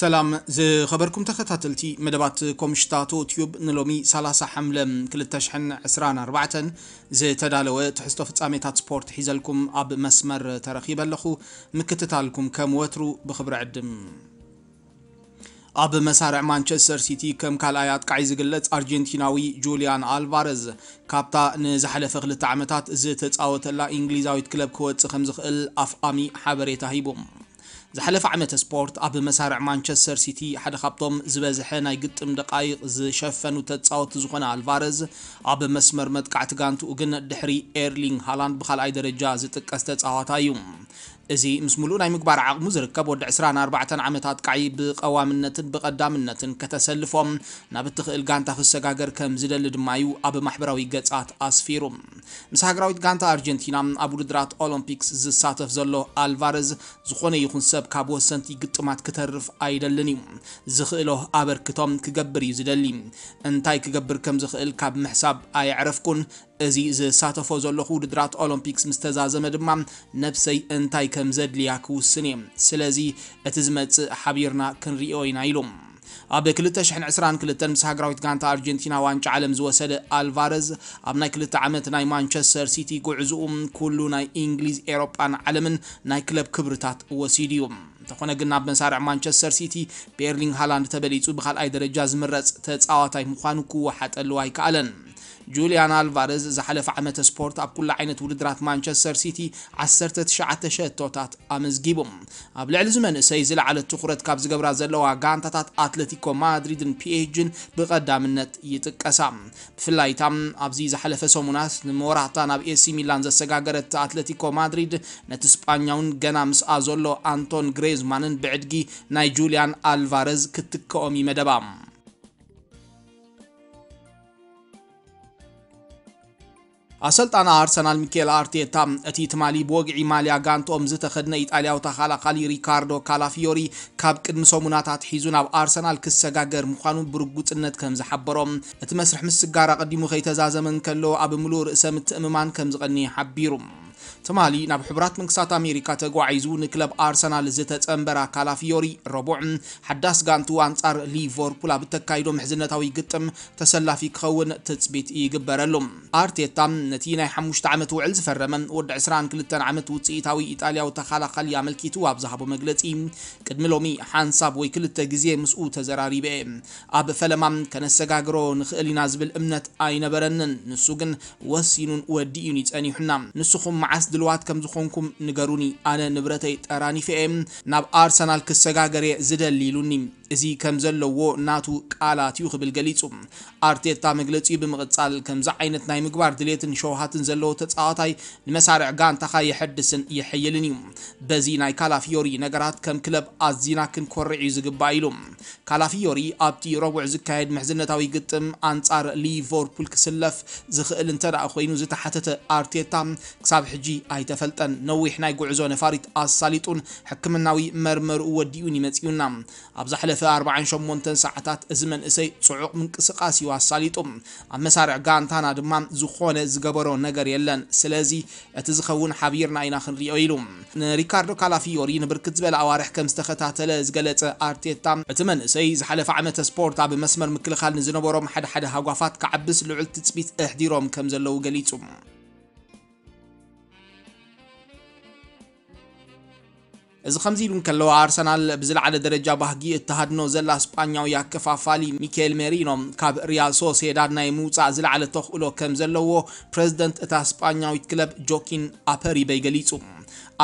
ሰላም ዝኸበርኩም ተኸታተልቲ መደባት ኮምሽታቶ ቲዩብ ንሎሚ 30 ሓምለ 224 ዝተዳለወ ትሕዝቶ ፍጻሜታት ስፖርት ሒዘልኩም ኣብ መስመር ተረኺበ ኣለኹ ምክትታልኩም ከም ወትሩ ብክብሪ ዕድም ኣብ መሳርዕ ማንቸስተር ሲቲ ከም ካልኣይ ኣጥቃዒ ዝግለጽ ኣርጀንቲናዊ ጁልያን ኣልቫረዝ ካብታ ንዝሓለፈ ክልተ ዓመታት ዝተፃወተላ እንግሊዛዊት ክለብ ክወፅእ ከም ዝኽእል ኣፍኣሚ ሓበሬታ ሂቦም ዝሓለፈ ዓመት ስፖርት ኣብ መሳርዕ ማንቸስተር ሲቲ ሓደ ካብቶም ዝበዝሐ ናይ ግጥም ደቃይቕ ዝሸፈኑ ተፃወቲ ዝኾነ ኣልቫረዝ ኣብ መስመር መጥቃዕቲ ጋንትኡ ግን ድሕሪ ኤርሊንግ ሃላንድ ብካልኣይ ደረጃ ዝጥቀስ ተፃዋታ እዩ እዚ ምስ ሙሉእ ናይ ምግባር ዓቕሙ ዝርከብ ወዲ 24 ዓመታት ቃይ ብቐዋምነትን ብቐዳምነትን ከተሰልፎም ናብ እትኽእል ጋንታ ክሰጋገር ከም ዝደሊ ድማ እዩ ኣብ ማሕበራዊ ገጻት ኣስፊሩ ምስ ሃገራዊት ጋንታ ኣርጀንቲና ኣብ ውድድራት ኦሎምፒክስ ዝሳተፍ ዘሎ ኣልቫረዝ ዝኾነ ይኹን ሰብ ካብ ወሰንቲ ግጥማት ክተርፍ ኣይደልን እዩ ዝኽእሎ ኣበርክቶም ክገብር እዩ ዝደሊ እንታይ ክገብር ከም ዝኽእል ካብ ምሕሳብ ኣየዕረፍኩን እዚ ዝሳተፎ ዘለኹ ውድድራት ኦሎምፒክስ ምስ ተዛዘመ ድማ ነብሰይ እንታይ ከም ዘድልያ ክውስን እየ ስለዚ እቲ ዝመፅእ ሓቢርና ክንሪኦ ኢና ኢሎም ኣብ 2022 ምስ ሃገራዊት ጋንታ ኣርጀንቲና ዋንጫ ዓለም ዝወሰደ ኣልቫረዝ ኣብ ናይ 2 ዓመት ናይ ማንቸስተር ሲቲ ጉዕዝኡ ኩሉ ናይ እንግሊዝ ኤሮጳን ዓለምን ናይ ክለብ ክብርታት ወሲድ እዩ እንተኾነ ግን ናብ መሳርዕ ማንቸስተር ሲቲ ብኤርሊንግ ሃላንድ ተበሊፁ ብካልኣይ ደረጃ ዝምረፅ ተፃዋታይ ምዃኑ ክወሓጠልዋ ኣይከኣለን جوليان ኣልቫረዝ ዝሓለፈ ዓመተ ስፖርት ኣብ ኩሉ ዓይነት ውድድራት ማንቸስተር ሲቲ 19 ሸቶታት ኣመዝጊቦም ኣብ ልዕሊ እዚ መንእሰይ ዝለዓለ ትኩረት ካብ ዝገብራ ዘለዋ ጋንታታት ኣትለቲኮ ማድሪድን ፒኤጅን ብቐዳምነት ይጥቀሳ ብፍላይ እታ ኣብዚ ዝሓለፈ ሰሙናት ንሞራታ ናብ ኤሲ ሚላን ዘሰጋገረት ኣትለቲኮ ማድሪድ ነቲ ስጳኛውን ገና ምስኣ ዘሎ ኣንቶን ግሬዝማንን ብዕድጊ ናይ ጁልያን ኣልቫረዝ ክትከኦም ይመደባ أسلطان أرسنال ميكيل أرتيتا أتيت مالي بوقعي ماليا غانت أمز تخدنا إيطاليا وتخالقالي ريكاردو كالافيوري كاب قدم سومناتات حيزون أب أرسنال كسغاغر مخانو برغوتነት ከም زحبرم እቲ مسرح مسጋራ قديمو خيتزازمن كلو أب ملو رئسة متأممان كم زغني تمالي ناب حبرات منكسات أمريكا تقوعيزو نكلب أرسنال زيتة أمبرا كالافيوري ربع حداس غانتو ليفور ليفربول بتكايدو محزنتاوي قتم تسلافي كخون تثبيت يقبرلهم أرتيتا نتي ናይ 5 ዓመት ውዕል ዝፈረመን ወዲ 22 ዓመት ውፅኢታዊ ኢጣልያዊ ተኸላኻሊ ኣመልኪቱ ኣብ ዝሃቦ መግለፂ ቅድሚ ሎሚ ሓንሳብ ወይ ክልተ ግዜ ምስኡ ተዘራሪበ ኣብ ፈለማ ከነሰጋግሮ ንኽእል ኢና ዝብል እምነት ኣይነበረንን ንሱ ግን ወሲኑን ወዲኡን ይፀኒሑና ንስኹም መዓስ መዓስ ድልዋት ከም ዝኾንኩም ንገሩኒ ኣነ ንብረተይ ጠራኒፍ እየ ናብ ኣርሰናል ክሰጋገር እየ ዝደሊ ኢሉኒ እዚ ከም ዘለዎ ናቱ ቃላት እዩ ክብል ገሊጹ ኣርቴታ መግለፂ ብምቕጻል ከምዚ ዓይነት ናይ ምግባር ድሌትን ሸውሃትን ዘለዎ ተፃዋታይ ንመሳርዕ ጋንታኻ የሐድስን የሐይልን እዩ በዚ ናይ ካላፊዮሪ ነገራት ከም ክለብ ኣዝና ክንኮርዕ እዩ ዝግባእ ኢሉ ካላፊዮሪ ኣብቲ ረቡዕ ዝካየድ ምሕዝነታዊ ግጥም ኣንጻር ሊቨርፑል ክስለፍ ዝኽእል እንተ ደኣ ኮይኑ ዝተሓተተ ኣርቴታ ክሳብ ሕጂ ኣይተፈልጠን ነዊሕ ናይ ጉዕዞ ነፋሪት ኣሳሊጡን ሕክምናዊ መርመርኡ ወዲኡን ይመፅዩና ኣብ ዝሓለፈ زحلف 48 ساعتات ازمن اسي صعوق من قسقاسي واساليطم امسارع غانتانا دما زخونه زغبرو نغر يلن سلازي اتزخون حبيرنا اينا خنري ايلوم ريكاردو كالافيوري نبركتبل اوارح كم استخطاتله زغلص ارتيتا اتمن اسي زحلف عمت سبورت ابي مسمر مكل خال نزنبروم حد حد هاغافات كعبس لعلت تثبيت احديروم كم زلو قليتم. እዚ ከምዚ ኢሉ እንከለዋ ኣርሰናል ብዝለዓለ ደረጃ ባህጊ እተሃድኖ ዘላ ስጳኛዊ ኣከፋፋሊ ሚካኤል ሜሪኖ ካብ ሪያል ሶሴዳድ ናይ ምውፃእ ዝለዓለ ተኽእሎ ከም ዘለዎ ፕረዚደንት እታ ስጳኛዊት ክለብ ጆኪን ኣፐሪበይ ገሊጹ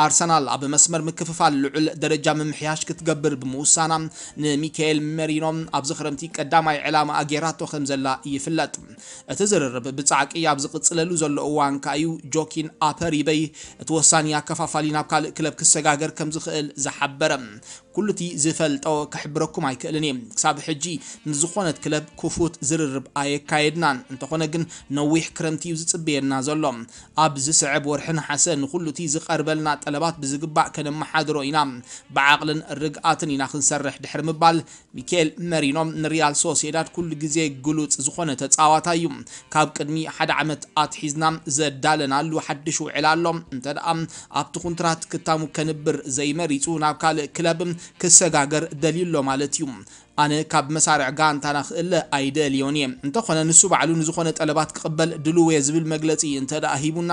ኣርሰናል ኣብ መስመር ምክፍፋል ልዑል ደረጃ ምምሕያሽ ክትገብር ብምውሳና ንሚካኤል መሪኖ ኣብዚ ክረምቲ ቀዳማይ ዕላማ ኣጌራቶ ከም ዘላ ይፍለጥ እቲ ዝርርብ ብፃዕቂ ኣብ ዝቕፅለሉ ዘሎ እዋን ከ እዩ ጆኪን ኣፐሪበይ እቲ ወሳኒ ኣከፋፋሊ ናብ ካልእ ክለብ ክሰጋገር ከም ዝኽእል ዝሓበረ ኩሉ እቲ ዝፈልጦ ክሕብረኩም ኣይክእልን እየ ክሳብ ሕጂ ንዝኾነት ክለብ ክፉት ዝርርብ ኣየካየድናን እንተኾነ ግን ነዊሕ ክረምቲ እዩ ዝፅበየና ዘሎ ኣብ ዝስዕብ ወርሒ ነሓሰ ንኩሉ እቲ ዝቐርበልና ጠለባት ብዝግባእ ከነመሓድሮ ኢና ብዓቕልን ርግኣትን ኢና ክንሰርሕ ድሕሪ ምባል ሚካኤል መሪኖም ንሪያል ሶሴዳድ ኩሉ ግዜ ግሉፅ ዝኾነ ተፃዋታ እዩ ካብ ቅድሚ ሓደ ዓመት ኣትሒዝና ዘዳለናሉ ሓድሽ ውዕል ኣሎ እንተ ደኣ ኣብቲ ኩንትራት ክታሙ ከንብር ዘይመሪፁ ናብ ካልእ ክለብ ክሰጋገር ደሊሎ ማለት እዩ ኣነ ካብ መሳርዕ ጋ እንታናኽእል ኣይደልዮን እየ እንተኾነ ንሱ ባዕሉ ንዝኾነ ጠለባት ክቕበል ድልውየ ዝብል መግለፂ እንተ ደኣ ሂቡና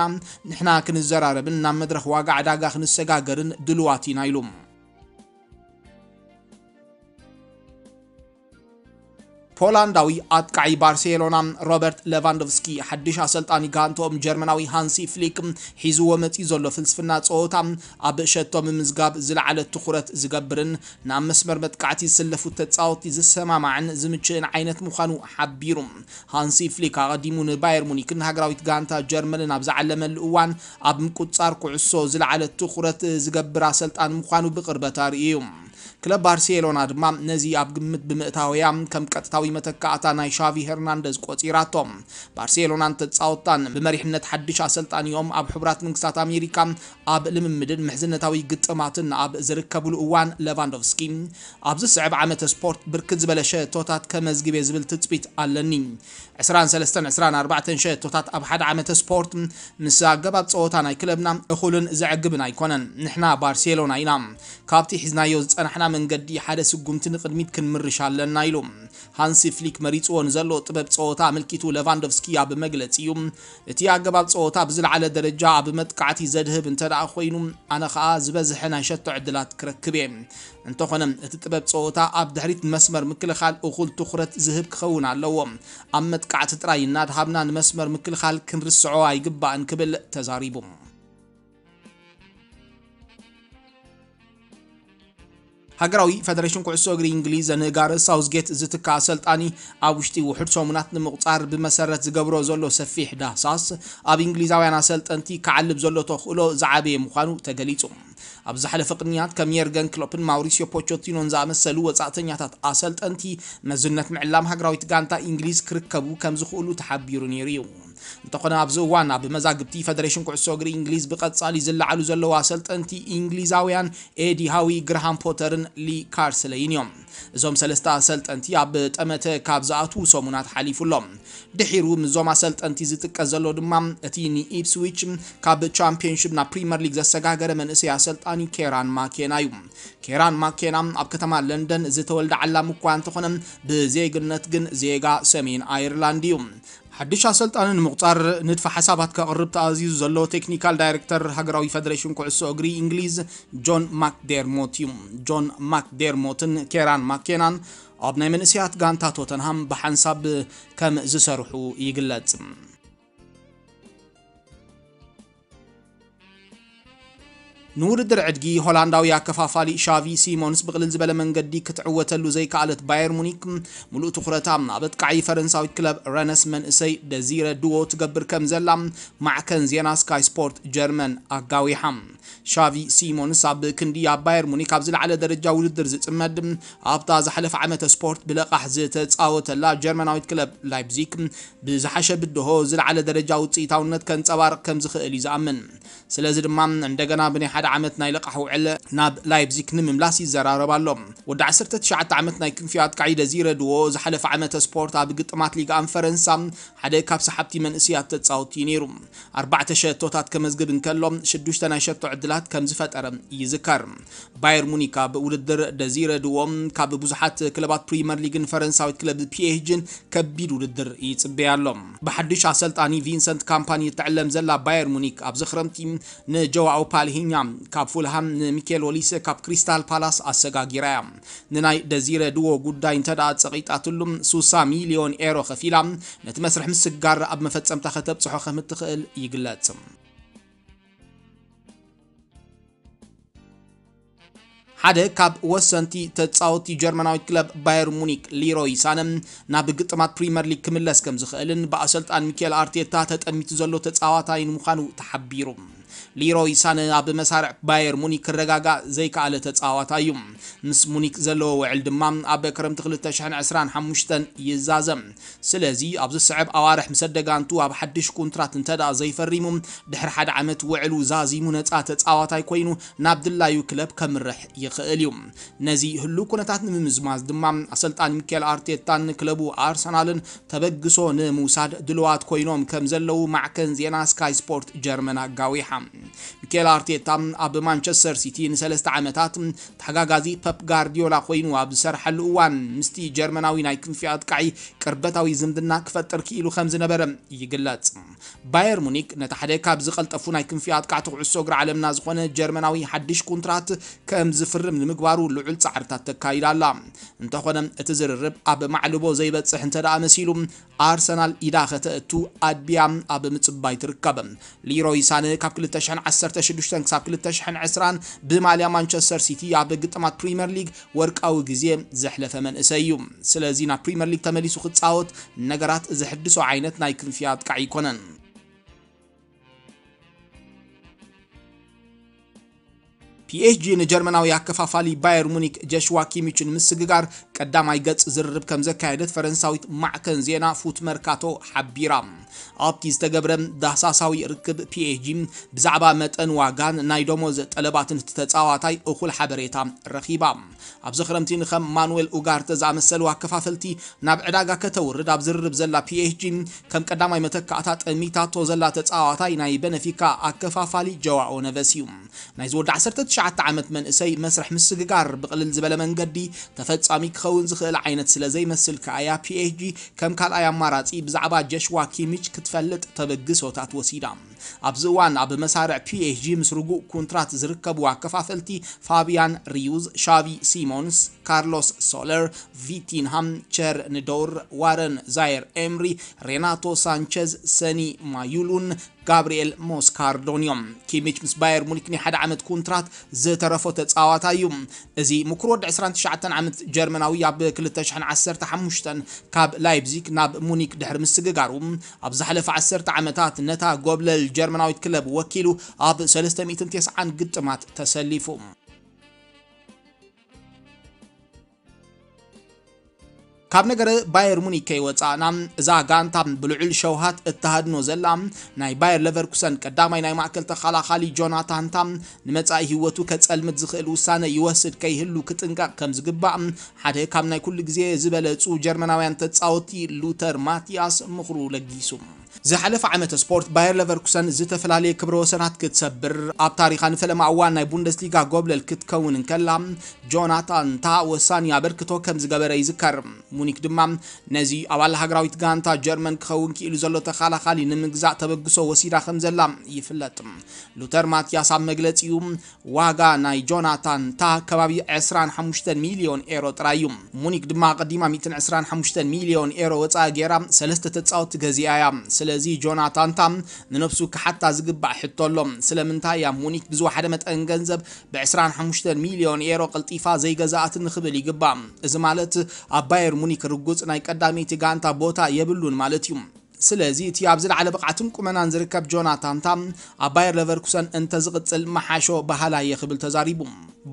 ንሕና ክንዘራረብን ናብ መድረኽ ዋጋ ዕዳጋ ክንሰጋገርን ድልዋት ኢና ኢሉ ፖላንዳዊ አጥቃይ ባርሴሎና ሮበርት ሌቫንዶቭስኪ ሓድሽ ኣሰልጣኒ ጋንቶኦም ጀርመናዊ ሃንሲ ፍሊክ ሒዝዎ መፂ ዘሎ ፍልስፍና ፀወታ ኣብ እሸቶም ምዝጋብ ዝለዓለ ትኩረት ዝገብርን ናብ መስመር መጥቃዕቲ ዝስለፉ ተፃወቲ ዝሰማማዕን ዝምችእን ዓይነት ምዃኑ ሓቢሩ ሃንሲ ፍሊክ ኣቐዲሙ ንባየር ሙኒክን ሃገራዊት ጋንታ ጀርመንን ኣብ ዝዓለመሉ እዋን ኣብ ምቁፃር ኩዕሶ ዝለዓለ ትኩረት ዝገብር ኣሰልጣን ምዃኑ ብቅርበት ኣርእዩ ክለብ ባርሴሎና ድማ ነዚ ኣብ ግምት ብምእታውያ ከም ቀጥታዊ መተካእታ ናይ ሻቪ ሄርናንደዝ ቆፂራቶም ባርሴሎናን ተፃወታን ብመሪሕነት ሓድሽ ኣሰልጣኒኦም ኣብ ሕቡራት መንግስታት ኣሜሪካ ኣብ ልምምድን ምሕዝነታዊ ግጥማትን ኣብ ዝርከብሉ እዋን ለቫንዶቭስኪ ኣብዚ ስዕብ ዓመተ ስፖርት ብርክት ዝበለ ሸቶታት ከመዝግብ እየ ዝብል ትፅቢት ኣለኒ 2324 ሸቶታት ኣብ ሓደ ዓመተ ስፖርት ምስ ኣገባብ ፀወታ ናይ ክለብና እኹልን ዘዕግብን ኣይኮነን ንሕና ባርሴሎና ኢና ካብቲ ሒዝናዮ ዝፀና نحنا من قدي حدا سقمتن قدميت كن مرش على النايلوم هانسي فليك مريت وان زلو طبب صوتا ملكيتو لفاندوفسكي عب مجلتيوم اتيا قبل صوتا بزل على درجة عب مدقعتي زده بنتر اخوينوم انا خا زبزحنا شتو عدلات كركبين انتو خنم اتطبب صوتا عب دهريت مسمر مكل خال اخول تخرت زهب كخون علوم عم مدقعت تراي ناد هابنا مسمر مكل خال كن رسعو عيقبا انكبل تزاريبوم هجرایی فدراسیون کوچسوگری انگلیس نگار ساوثگیت زد کاسلتانی آبوشتی و حرصمونات نمقطار به مسیرت جبرو زلوا سفیح دهساس آب انگلیس انا عناصر انتی کعلب زلوا تخلو زعبی مخانو تجلیتون أبز حلف قنيات كم يرجن كلوبن ماوريسيو بوتشوتينو زامسلو وتسعتنيات أصلت أنتي مزنة معلام هجراويت جانتا إنجليز كركبو كم زخولو تحبيرو نيريو እንተኾነ ኣብዚ እዋን ኣብ መዛግብቲ ፌደሬሽን ኩዕሶ እግሪ እንግሊዝ ብቐጻሊ ዝለዓሉ ዘለዉ ኣሰልጠንቲ እንግሊዛውያን ኤዲ ሃዊ ግርሃም ፖተርን ሊ ካርስለይን እዮም እዞም ሰለስተ ኣሰልጠንቲ ኣብ ጠመተ ካብ ዝኣትዉ ሰሙናት ሓሊፉ ኣሎም ድሒሩ ምዞም ኣሰልጠንቲ ዝጥቀስ ዘሎ ድማ እቲ ንኢፕስዊች ካብ ቻምፒዮንሽፕ ናብ ፕሪምየር ሊግ ዘሰጋገረ መንእሰይ ኣሰልጠ ኣሰልጣኒ ኬራን ማኬና እዩ ኬራን ማኬና ኣብ ከተማ ለንደን ዝተወልደ ዓላም እኳ እንተኾነ ብዜግነት ግን ዜጋ ሰሜን ኣይርላንድ እዩ ሓድሽ ኣሰልጣኒ ንምቁፃር ንድፊ ሓሳባት ከቕርብ ተኣዝዩ ዘሎ ቴክኒካል ዳይረክተር ሃገራዊ ፌደሬሽን ኩዕሶ እግሪ እንግሊዝ ጆን ማክደርሞት እዩ ጆን ማክደርሞትን ኬራን ማኬናን ኣብ ናይ መንእስያት ጋንታ ቶተንሃም ብሓንሳብ ከም ዝሰርሑ ይግለጽ نور عدقي هولندا يا كفافالي شافي سيمونس بغلل زبل من قدي كتعوتلو زي كالت باير مونيك ملو تخرتا من عبد كعي فرنساوي كلب رنس من اسي دزيره دوو تقبر كم زلا مع كنزينا سكاي سبورت جيرمان اغاوي حم شافي سيمون ساب كندي باير مونيك ابزل على درجة ولدر زيت مدم ابتاز حلف عامة سبورت بلقاح زيت اوت لا جيرمان اويت كلب لايبزيك بزحشة بدهو زل على درجة وتسيتا ونت كانت سوار كمزخ اليزا امن سلازل مام اندقنا بني حد عامة ناي لقاح وعلا ناب لايبزيك نمم لاسي زرارة بالوم ودع سرت تشعة عامة ناي كنفيات قعيدة زيرة دوو زحلف عامة سبورت ابي قطمات ليقا ام فرنسا حدا كاب سحبتي من اسيات تتساوتي نيرو اربعة شهد توتات كمزقب شدوش تنا ዕድላት ከም ዝፈጠረ ይዝከር ባየር ሙኒካ ብውድድር ደዚረድዎ ካብ ብዙሓት ክለባት ፕሪምየር ሊግን ፈረንሳዊት ክለብ ፒኤችን ከቢድ ውድድር ይፅበያ ኣሎ ብሓድሽ ኣሰልጣኒ ቪንሰንት ካምፓኒ ትዕለም ዘላ ባየር ሙኒክ ኣብዚ ክረምቲ ንጀዋኦ ፓልሂኛ ካብ ፉልሃም ንሚኬል ኦሊሰ ካብ ክሪስታል ፓላስ ኣሰጋጊራ እያ ንናይ ደዚረ ድዎ ጉዳይ እንተ ደኣ ፀቂጣትሉ 60 ሚሊዮን ኤሮ ከፊላ ነቲ መስርሕ ምስጋር ኣብ መፈፀምታ ከተብፅሖ ከም እትኽእል ይግለጽ ሓደ ካብ ወሰንቲ ተፃወቲ ጀርመናዊ ክለብ ባየር ሙኒክ ሊሮይ ሳነም ናብ ግጥማት ፕሪምየር ሊግ ክምለስ ከም ዝኽእልን ብኣሰልጣን ሚኬል ኣርቴታ ተጠሚቱ ዘሎ ተፃዋታይ ንምዃኑ ተሓቢሩ ሊሮይ ሳነ ኣብ መሳርዕ ባየር ሙኒክ ክረጋጋ ዘይከኣለ ተፃዋታ እዩ ምስ ሙኒክ ዘለዎ ውዕል ድማ ኣብ ክረምቲ 2025 ይዛዘም ስለዚ ኣብዚ ስዕብ ኣዋርሕ ምሰደጋንቱ ኣብ ሓድሽ ኮንትራት እንተደኣ ዘይፈሪሙ ድሕሪ ሓደ ዓመት ውዕሉ ዛዚሙ ነፃ ተፃዋታይ ኮይኑ ናብ ድላዩ ክለብ ከምርሕ ይኽእል እዩ ነዚ ህሉ ኩነታት ንምምዝማዝ ድማ ኣሰልጣን ሚኬል ኣርቴታን ክለቡ ኣርሰናልን ተበግሶ ንምውሳድ ድልዋት ኮይኖም ከም ዘለው ማዕከን ዜና ስካይ ስፖርት ጀርመን ኣጋዊሓ ሚካኤል ኣርቴታ ኣብ ማንቸስተር ሲቲ ንሰለስተ ዓመታት ተሓጋጋዚ ፐፕ ጋርዲዮላ ኮይኑ ኣብ ዝሰርሐሉ እዋን ምስቲ ጀርመናዊ ናይ ክንፊ ኣጥቃዒ ቅርበታዊ ዝምድና ክፈጥር ክኢሉ ከም ዝነበረ ይግለጽ ባየር ሙኒክ ነቲ ሓደ ካብ ዝቐልጠፉ ናይ ክንፊ ኣጥቃዕቲ ኩዕሶ እግሪ ዓለምና ዝኾነ ጀርመናዊ ሓድሽ ኮንትራት ከም ዝፍርም ንምግባሩ ልዑል ፃዕርታት ተካይዳ ኣላ እንተኾነ እቲ ዝርርብ ኣብ ማዕልቦ ዘይበፅሕ እንተ ደኣ መሲሉ ኣርሰናል ኢዳ ኸተእቱ ኣድብያ ኣብ ምፅባይ ትርከብ ሊሮይ ሳነ ካብ 216 ክሳብ 220 ብማልያ ማንቸስተር ሲቲ ኣብ ግጥማት ፕሪምየር ሊግ ወርቃዊ ግዜ ዘሕለፈ መንእሰይ እዩ ስለዚ ናብ ፕሪምየር ሊግ ተመሊሱ ክፃወት ነገራት ዘሕድሶ ዓይነት ናይ ክንፍያ ጥቃዕ ኣይኮነን ፒኤችጂ ንጀርመናዊ ኣከፋፋሊ ባየር ሙኒክ ጀሽዋ ኪሚችን ምስግጋር ቀዳማይ ገጽ ዝርርብ ከም ዘካየደት ፈረንሳዊት ማዕከን ዜና ፉት መርካቶ ሓቢራ ኣብቲ ዝተገብረ ዳህሳሳዊ ርክብ ፒኤጂ ብዛዕባ መጠን ዋጋን ናይ ደሞዝ ጠለባትን ተፃዋታይ እኹል ሓበሬታ ረኺባ ኣብዚ ክረምቲ ንከም ማኑኤል ኡጋርተ ዝኣመሰሉ ኣከፋፈልቲ ናብ ዕዳጋ ከተውርድ ኣብ ዝርርብ ዘላ ፒኤጂ ከም ቀዳማይ መተካእታ ጠሚታቶ ዘላ ተፃዋታይ ናይ በነፊካ ኣከፋፋሊ ጀዋኦ ነቨስ እዩ ናይዚ ወዲ 19 ዓመት መንእሰይ መስርሕ ምስግጋር ብቕልል ዝበለ መንገዲ ተፈፃሚ ክኸውን ዝኽእል ዓይነት ስለዘይመስል ከዓ እያ ፒኤችጂ ከም ካልኣይ ኣማራፂ ብዛዕባ ጀሽዋ ኪሚች ክትፈልጥ ተበግሶታት ወሲዳ ኣብዚ እዋን ኣብ መሳርዕ ፒኤችጂ ምስ ርጉእ ኩንትራት ዝርከቡ ኣከፋፈልቲ ፋቢያን ሪዩዝ፣ ሻቪ ሲሞንስ፣ ካርሎስ ሶለር፣ ቪቲንሃም፣ ቸር ንዶር፣ ዋረን ዛየር ኤምሪ፣ ሬናቶ ሳንቸዝ፣ ሰኒ ማዩሉን ጋብርኤል ሞስካርዶኒዮ ኪሚች ምስ ባየር ሙኒክ ን1 ዓመት ኩንትራት ዝተረፎ ተፃዋታ እዩ እዚ ምኩር ወዲ 29 ዓመት ጀርመናዊ ኣብ 2015 ካብ ላይፕዚግ ናብ ሙኒክ ድሕሪ ምስግጋሩ ኣብ ዝሓለፈ 10 ዓመታት ነታ ጎብለል ጀርመናዊት ክለብ ወኪሉ ኣብ 390 ግጥማት ተሰሊፉ ካብ ነገረ ባየር ሙኒክ ከይወፃእና እዛ ጋንታ ብልዑል ሸውሃት እተሃድኖ ዘላ ናይ ባየር ለቨርኩሰን ቀዳማይ ናይ ማእከል ተኸላኻሊ ጆናታንታ ንመጻኢ ህይወቱ ከጸልምት ዝኽእል ውሳነ ይወስድ ከይህሉ ክጥንቀቕ ከም ዝግባእ ሓደ ካብ ናይ ኩሉ ግዜ ዝበለፁ ጀርመናውያን ተጻወቲ ሉተር ማትያስ ምኽሩ ለጊሱ ዝሓለፈ ዓመት ስፖርት ባየር ለቨርኩሰን ዝተፈላለየ ክብረ ወሰናት ክትሰብር ኣብ ታሪኻ ንፈለማ እዋን ናይ ቡንደስሊጋ ጎብለል ክትከውን እንከላ ጆናታን ታ ወሳኒ ኣበርክቶ ከም ዝገበረ ይዝከር ሙኒክ ድማ ነዚ ኣባል ሃገራዊት ጋንታ ጀርመን ክኸውን ክኢሉ ዘሎ ተኸላኻሊ ንምግዛእ ተበግሶ ወሲዳ ከም ዘላ ይፍለጥ ሉተር ማትያስ ኣብ መግለፂ እዩ ዋጋ ናይ ጆናታን ታ ከባቢ 25 ሚልዮን ኤሮ ጥራይ እዩ ሙኒክ ድማ ቀዲማ 125 ሚልዮን ኤሮ ወፃኢ ገይራ ሰለስተ ተፃወቲ ገዚኣ እያ ስለዚ ጆናታንታ ንነብሱ ክሓታ ዝግባእ ሕቶ ኣሎ ስለምንታይ ያ ሙኒክ ብዝወሓደ መጠን ገንዘብ ብ25 ሚሊዮን ኤሮ ቅልጢፋ ዘይገዛእት ንክብል ይግባእ እዚ ማለት ኣብ ባየር ሙኒክ ርጉፅ ናይ ቀዳሚቲ ጋንታ ቦታ የብሉን ማለት እዩ ስለዚ እቲ ኣብ ዝለዓለ ብቕዓትን ቁመናን ዝርከብ ጆናታን ታም ኣብ ባየር ለቨርኩሰን እንተ ዝቕፅል መሓሾ ባህላየ ክብል ተዛሪቡ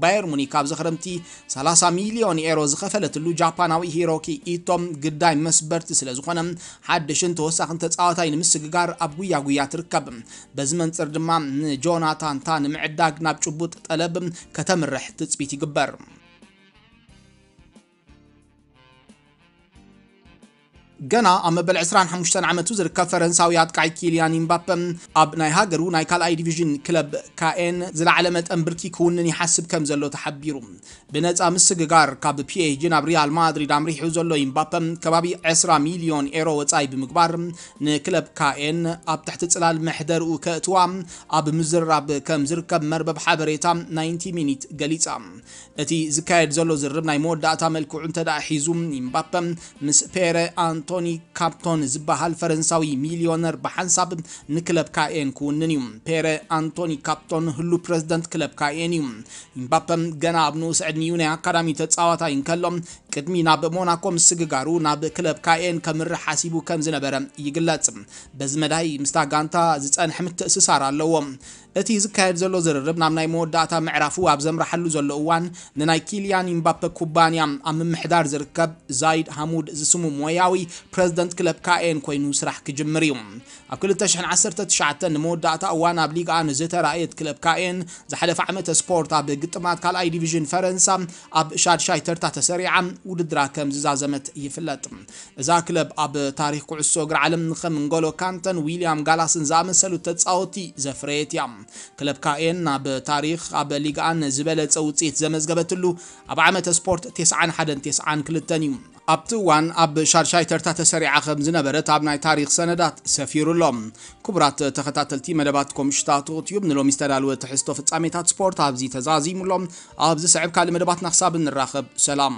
ባየር ሙኒክ ኣብዚ ክረምቲ 30 ሚልዮን ኤሮ ዝኸፈለትሉ ጃፓናዊ ሂሮኪ ኢቶም ግዳይ መስበርቲ ስለ ዝኾነ ሓድሽን ተወሳኺን ተፃዋታይ ንምስግጋር ኣብ ጉያ ጉያ ትርከብ በዚ መንፅር ድማ ንጆናታንታ ንምዕዳግ ናብ ጭቡጥ ጠለብ ከተምርሕ ትፅቢት ይግበር ገና ኣብ መበል 25 ዓመቱ ዝርከብ ፈረንሳዊ ኣጥቃዒ ኪልያን ኢምባፔ ኣብ ናይ ሃገሩ ናይ ካልኣይ ዲቪዥን ክለብ ካኤን ዝለዕለ መጠን ብርኪ ክውንን ይሓስብ ከም ዘሎ ተሓቢሩ ብነፃ ምስግጋር ካብ ፒኤጂ ናብ ሪያል ማድሪድ ኣምሪሑ ዘሎ ኢምባፔ ከባቢ 20 ሚሊዮን ኤሮ ወፃኢ ብምግባር ንክለብ ካኤን ኣብ ትሕቲ ፅላል መሕደርኡ ከእትዋ ኣብ ምዝርራብ ከም ዝርከብ መርበብ ሓበሬታ 90 ሚኒት ገሊፃ እቲ ዝካየድ ዘሎ ዝርብ ናይ መወዳእታ መልክዑ እንተዳ ሒዙ ኢምባፔ ምስ ፔረ ኣንቶ አንቶኒ ካፕቶን ዝበሃል ፈረንሳዊ ሚሊዮነር ብሓንሳብ ንክለብ ካኤን ክውንን እዩ ፔረ አንቶኒ ካፕቶን ህሉ ፕረዚደንት ክለብ ካኤን እዩ ኢምባፔ ገና ኣብ ንኡስ ዕድሚኡ ናይ ኣካዳሚ ተፃዋታይ እንከሎም ቅድሚ ናብ ሞናኮ ምስግጋሩ ናብ ክለብ ካኤን ከምሪ ሓሲቡ ከም ዝነበረ ይግለጽ በዚ መዳይ ምስታ ጋንታ ዝጸንሐ ምትእስሳር ኣለዎ እቲ ዝካየድ ዘሎ ዝርርብ ናብ ናይ መወዳእታ ምዕራፉ ኣብ ዘምራሓሉ ዘሎ እዋን ንናይ ኪልያን ኢምባፔ ኩባንያ ኣብ ምምሕዳር ዝርከብ ዛይድ ሃሙድ ዝስሙ ሞያዊ ፕረዚደንት ክለብ ካኤን ኮይኑ ስራሕ ክጅምር እዩ ኣብ 2019 ንመወዳእታ እዋን ኣብ ሊግ ኣን ዝተራእየት ክለብ ካኤን ዝሓለፈ ዓመት ስፖርት ኣብ ግጥማት ካልኣይ ዲቪዥን ፈረንሳ ኣብ ሻድሻይ ተርታ ተሰሪዓ ውድድራ ከም ዝዛዘመት ይፍለጥ እዛ ክለብ ኣብ ታሪክ ኩዕሶ እግሪ ዓለም ንኸም ንጎሎ ካንተን ዊልያም ጋላስን ዝኣመሰሉ ተፃወቲ ዘፍረየት እያ ክለብ ካኤን ኣብ ታሪክ ኣብ ሊጋኣን ዝበለፀ ውፅኢት ዘመዝገበትሉ ኣብ ዓመተ ስፖርት 9192 እዩ ኣብቲ እዋን ኣብ ሻርሻይ ተርታ ተሰሪዓ ከም ዝነበረት ኣብ ናይ ታሪክ ሰነዳት ሰፊሩሎም ክቡራት ተኸታተልቲ መደባት ኮምሽታት ትዩብ ንሎሚ ዝተዳልወ ትሕዝቶ ፍጻሜታት ስፖርት ኣብዚ ተዛዚሙሎም ኣብዚ ስዕብ ካልእ መደባትና ክሳብ ንራኸብ ሰላም